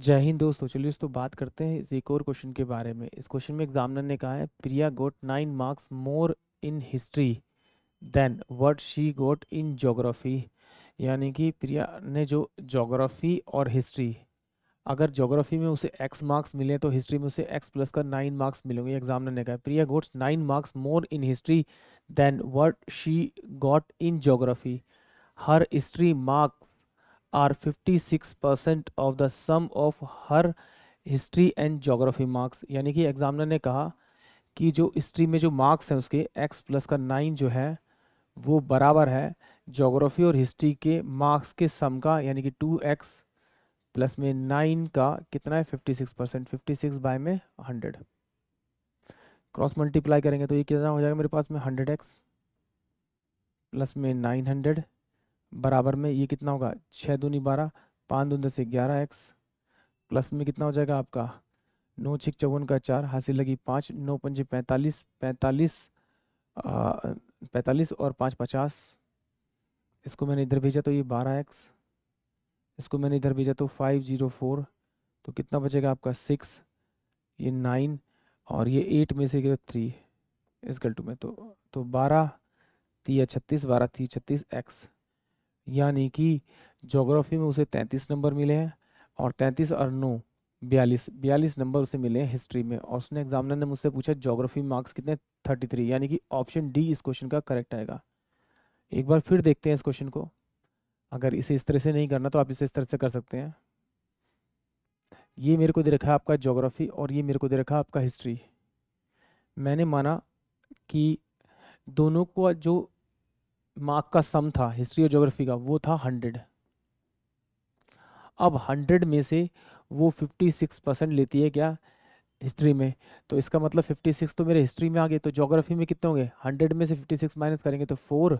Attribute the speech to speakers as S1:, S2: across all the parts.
S1: जय हिंद दोस्तों चलिए दोस्तों बात करते हैं इस एक और क्वेश्चन के बारे में इस क्वेश्चन में एग्जामिनर ने कहा है Priya got nine marks more in history than what she got in geography यानी कि प्रिया ने जो जोग्राफी और हिस्ट्री अगर जोग्राफी में उसे एक्स मार्क्स मिले तो हिस्ट्री में उसे एक्स प्लस का नाइन मार्क्स मिलेंगे एग्जामिनर ने कहा Priya gets nine marks more in history than what she got in geography her history marks six percent of the sum of her history and geography marks यानी कि examiner ने कहा कि जो हिस्ट्री में जो मार्क्स हैं उसके एक्स प्लस का नाइन जो है वो बराबर है जोग्राफी और हिस्ट्री के मार्क्स के सम का यानी कि टू एक्स प्लस में नाइन का कितना है fifty six percent fifty six by में हंड्रेड क्रॉस मल्टीप्लाई करेंगे तो ये कितना हो जाएगा मेरे पास में हंड्रेड एक्स प्लस में नाइन हंड्रेड बराबर में ये कितना होगा छः दूनी बारह पाँच दून दस ग्यारह एक्स प्लस में कितना हो जाएगा आपका नौ छिक चौवन का चार हासिल लगी पाँच नौ पंजे पैंतालीस पैंतालीस पैंतालीस और पाँच पचास इसको मैंने इधर भेजा तो ये बारह एक्स इसको मैंने इधर भेजा तो फाइव जीरो फोर तो कितना बचेगा आपका सिक्स ये नाइन और ये एट में से थ्री इस गल्टू में तो तो बारह तीया छत्तीस बारह थी छत्तीस एक्स यानी कि जोग्राफी में उसे तैंतीस नंबर मिले हैं और तैंतीस और नौ बयालीस बयालीस नंबर उसे मिले हैं हिस्ट्री में और उसने एग्जामिनर ने मुझसे पूछा जोग्राफी मार्क्स कितने थर्टी थ्री यानी कि ऑप्शन डी इस क्वेश्चन का करेक्ट आएगा एक बार फिर देखते हैं इस क्वेश्चन को अगर इसे इस तरह से नहीं करना तो आप इसे इस तरह से कर सकते हैं ये मेरे को दे रखा है आपका जोग्राफी और ये मेरे को दे रखा है आपका हिस्ट्री मैंने माना कि दोनों को जो मार्क का सम था हिस्ट्री और ज्योग्राफी का वो था हंड्रेड अब हंड्रेड में से वो फिफ्टी सिक्स परसेंट लेती है क्या हिस्ट्री में तो इसका मतलब फिफ्टी सिक्स तो मेरे हिस्ट्री में आ गए तो ज्योग्राफी में कितने होंगे हंड्रेड में से फिफ्टी सिक्स माइनस करेंगे तो फोर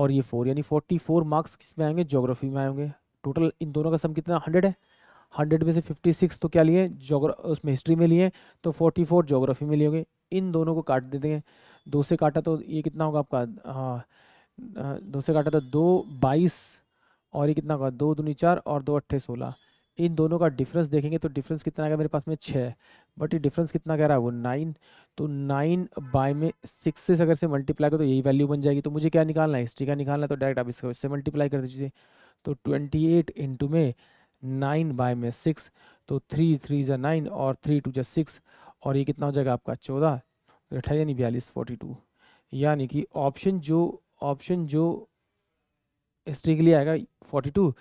S1: और ये फोर यानी फोर्टी फोर मार्क्स किस में आएंगे जोग्राफी में आएंगे टोटल इन दोनों का सम कितना हंड्रेड है हंड्रेड में से फिफ्टी सिक्स तो क्या लिए जोग्रा उसमें हिस्ट्री में लिए तो फोर्टी फोर जोग्राफी में लिए होंगे इन दोनों को काट देते हैं दो से काटा तो ये कितना होगा आपका हाँ दो से काटा तो दो बाईस और ये कितना का दो दूनी चार और दो अट्ठे सोलह इन दोनों का डिफरेंस देखेंगे तो डिफरेंस कितना आएगा मेरे पास में छः बट ये डिफरेंस कितना कह रहा है वो नाइन तो नाइन बाय में सिक्स से अगर से मल्टीप्लाई करो तो यही वैल्यू बन जाएगी तो मुझे क्या निकालना है हिस्ट्री का निकालना तो डायरेक्ट आप इसको इससे मल्टीप्लाई कर दीजिए तो ट्वेंटी एट इंटू में नाइन बाय में सिक्स तो थ्री थ्री जै नाइन और थ्री टू जै सिक्स और ये कितना हो जाएगा आपका चौदह अठाई यानी बयालीस फोर्टी टू यानी कि ऑप्शन जो ऑप्शन जो हिस्ट्री के लिए आएगा फोर्टी टू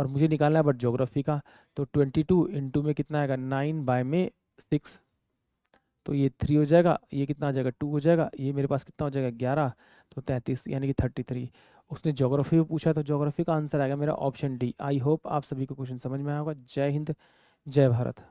S1: और मुझे निकालना है बट जोग्राफी का तो ट्वेंटी टू टू में कितना आएगा नाइन बाय में सिक्स तो ये थ्री हो जाएगा ये कितना आ जाएगा टू हो जाएगा ये मेरे पास कितना हो जाएगा ग्यारह तो तैंतीस यानी कि थर्टी थ्री उसने जोग्राफी भी पूछा तो जोग्राफी का आंसर आएगा मेरा ऑप्शन डी आई होप आप सभी को क्वेश्चन समझ में आएगा जय हिंद जय भारत